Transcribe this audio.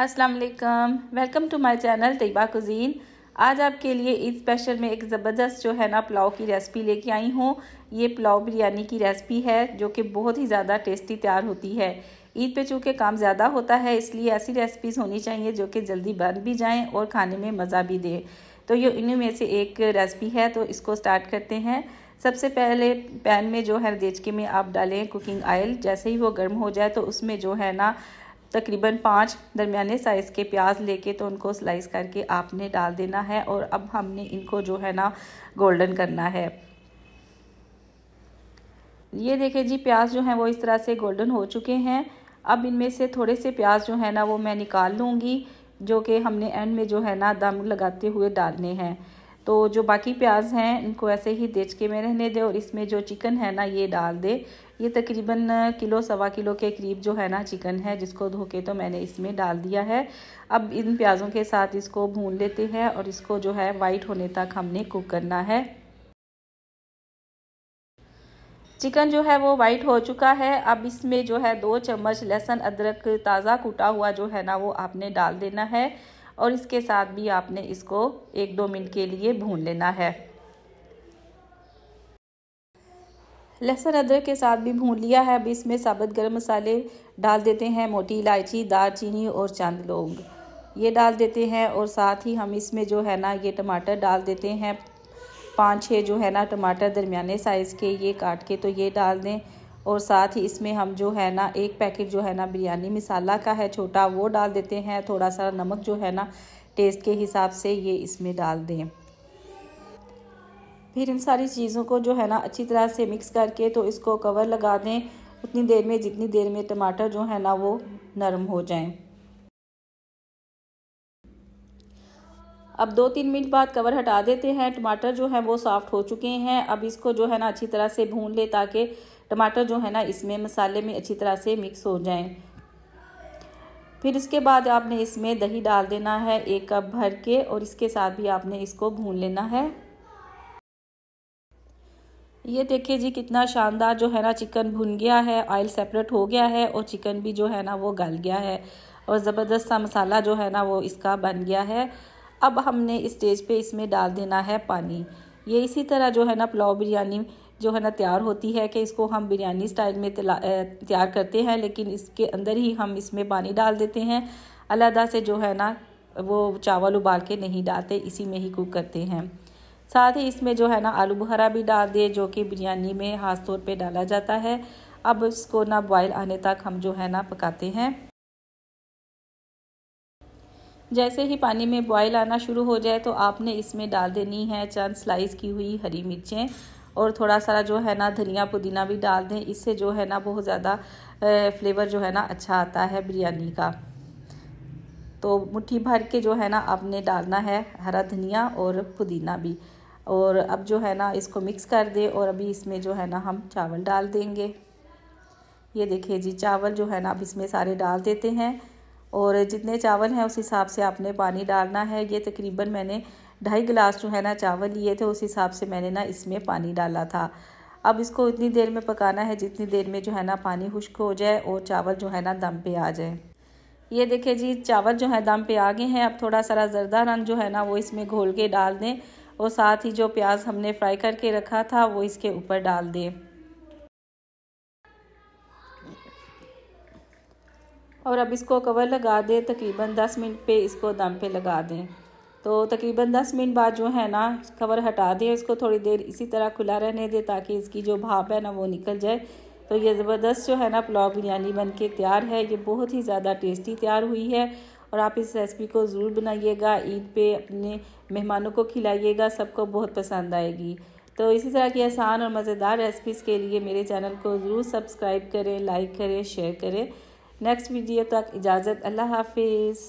अस्सलाम वालेकुम welcome to my channel Taiba cuisine आज आपके लिए इस स्पेशल में एक ज़बरदस्त जो है ना पुलाव की रेसिपी लेके आई हूँ ये पुलाव बिरयानी की रेसिपी है जो कि बहुत ही ज़्यादा टेस्टी तैयार होती है ईद पे चूँकि काम ज़्यादा होता है इसलिए ऐसी रेसिपीज़ होनी चाहिए जो कि जल्दी बन भी जाएँ और खाने में मज़ा भी दे तो ये इन्हीं में से एक रेसिपी है तो इसको स्टार्ट करते हैं सबसे पहले पैन में जो है देचके में आप डालें कुकिंग ऑयल जैसे ही वो गर्म हो जाए तो उसमें जो है ना तकरीबन पाँच दरमियाने साइज़ के प्याज लेके तो उनको स्लाइस करके आपने डाल देना है और अब हमने इनको जो है ना गोल्डन करना है ये देखें जी प्याज जो हैं वो इस तरह से गोल्डन हो चुके हैं अब इनमें से थोड़े से प्याज जो है ना वो मैं निकाल लूँगी जो कि हमने एंड में जो है ना दम लगाते हुए डालने हैं तो जो बाकी प्याज हैं इनको ऐसे ही देचके में रहने दे और इसमें जो चिकन है ना ये डाल दे ये तकरीबन किलो सवा किलो के करीब जो है ना चिकन है जिसको धो के तो मैंने इसमें डाल दिया है अब इन प्याज़ों के साथ इसको भून लेते हैं और इसको जो है वाइट होने तक हमने कुक करना है चिकन जो है वो वाइट हो चुका है अब इसमें जो है दो चम्मच लहसुन अदरक ताज़ा कूटा हुआ जो है ना वो आपने डाल देना है और इसके साथ भी आपने इसको एक दो मिनट के लिए भून लेना है लहसुन अदरक के साथ भी भून लिया है अब इसमें साबुत गर्म मसाले डाल देते हैं मोटी इलायची दालचीनी और चंद लौंग ये डाल देते हैं और साथ ही हम इसमें जो है ना ये टमाटर डाल देते हैं पाँच छः जो है ना टमाटर दरमियाने साइज़ के ये काट के तो ये डाल दें और साथ ही इसमें हम जो है ना एक पैकेट जो है ना बिरयानी मिसाला का है छोटा वो डाल देते हैं थोड़ा सा नमक जो है ना टेस्ट के हिसाब से ये इसमें डाल दें फिर इन सारी चीज़ों को जो है ना अच्छी तरह से मिक्स करके तो इसको कवर लगा दें उतनी देर में जितनी देर में टमाटर जो है ना वो नरम हो जाएं अब दो तीन मिनट बाद कवर हटा देते हैं टमाटर जो है वो सॉफ्ट हो चुके हैं अब इसको जो है ना अच्छी तरह से भून ले ताकि टमाटर जो है ना इसमें मसाले में अच्छी तरह से मिक्स हो जाएं फिर इसके बाद आपने इसमें दही डाल देना है एक कप भर के और इसके साथ भी आपने इसको भून लेना है ये देखिए जी कितना शानदार जो है ना चिकन भुन गया है ऑयल सेपरेट हो गया है और चिकन भी जो है ना वो गल गया है और ज़बरदस्त सा मसाला जो है ना वो इसका बन गया है अब हमने स्टेज पे इसमें डाल देना है पानी ये इसी तरह जो है ना पुलाव बिरयानी जो है ना तैयार होती है कि इसको हम बिरयानी स्टाइल में तैयार करते हैं लेकिन इसके अंदर ही हम इसमें पानी डाल देते हैं अलहदा से जो है ना वो चावल उबाल के नहीं डालते इसी में ही कुक करते हैं साथ ही इसमें जो है ना आलू बुहरा भी डाल दिए जो कि बिरयानी में खास तौर पे डाला जाता है अब इसको ना बॉयल आने तक हम जो है ना पकाते हैं जैसे ही पानी में बॉयल आना शुरू हो जाए तो आपने इसमें डाल देनी है चंद स्लाइस की हुई हरी मिर्चें और थोड़ा सारा जो है ना धनिया पुदीना भी डाल दें इससे जो है ना बहुत ज़्यादा फ्लेवर जो है ना अच्छा आता है बिरयानी का तो मुट्ठी भर के जो है ना आपने डालना है हरा धनिया और पुदीना भी और अब जो है ना इसको मिक्स कर दें और अभी इसमें जो है ना हम चावल डाल देंगे ये देखिए जी चावल जो है ना अब इसमें सारे डाल देते हैं और जितने चावल हैं उस हिसाब से आपने पानी डालना है ये तकरीबन मैंने ढाई गिलास जो है ना चावल लिए थे उस हिसाब से मैंने ना इसमें पानी डाला था अब इसको इतनी देर में पकाना है जितनी देर में जो है ना पानी खुश्क हो जाए और चावल जो है ना दम पे आ जाए ये देखें जी चावल जो है दम पे आ गए हैं अब थोड़ा सारा जरदा रंग जो है ना वो इसमें घोल के डाल दें और साथ ही जो प्याज हमने फ्राई करके रखा था वो इसके ऊपर डाल दें और अब इसको कवर लगा दें तकरीबन 10 मिनट पे इसको दम पे लगा दें तो तकरीबन 10 मिनट बाद जो है ना कवर हटा दें इसको थोड़ी देर इसी तरह खुला रहने दें ताकि इसकी जो भाप है ना वो निकल जाए तो ये ज़बरदस्त जो है ना पुलाव बिरयानी बन के तैयार है ये बहुत ही ज़्यादा टेस्टी तैयार हुई है और आप इस रेसिपी को ज़रूर बनाइएगा ईद पे अपने मेहमानों को खिलाइएगा सबको बहुत पसंद आएगी तो इसी तरह की आसान और मज़ेदार रेसिपीज़ के लिए मेरे चैनल को ज़रूर सब्सक्राइब करें लाइक करें शेयर करें नेक्स्ट वीडियो तक इजाज़त अल्लाह हाफिज़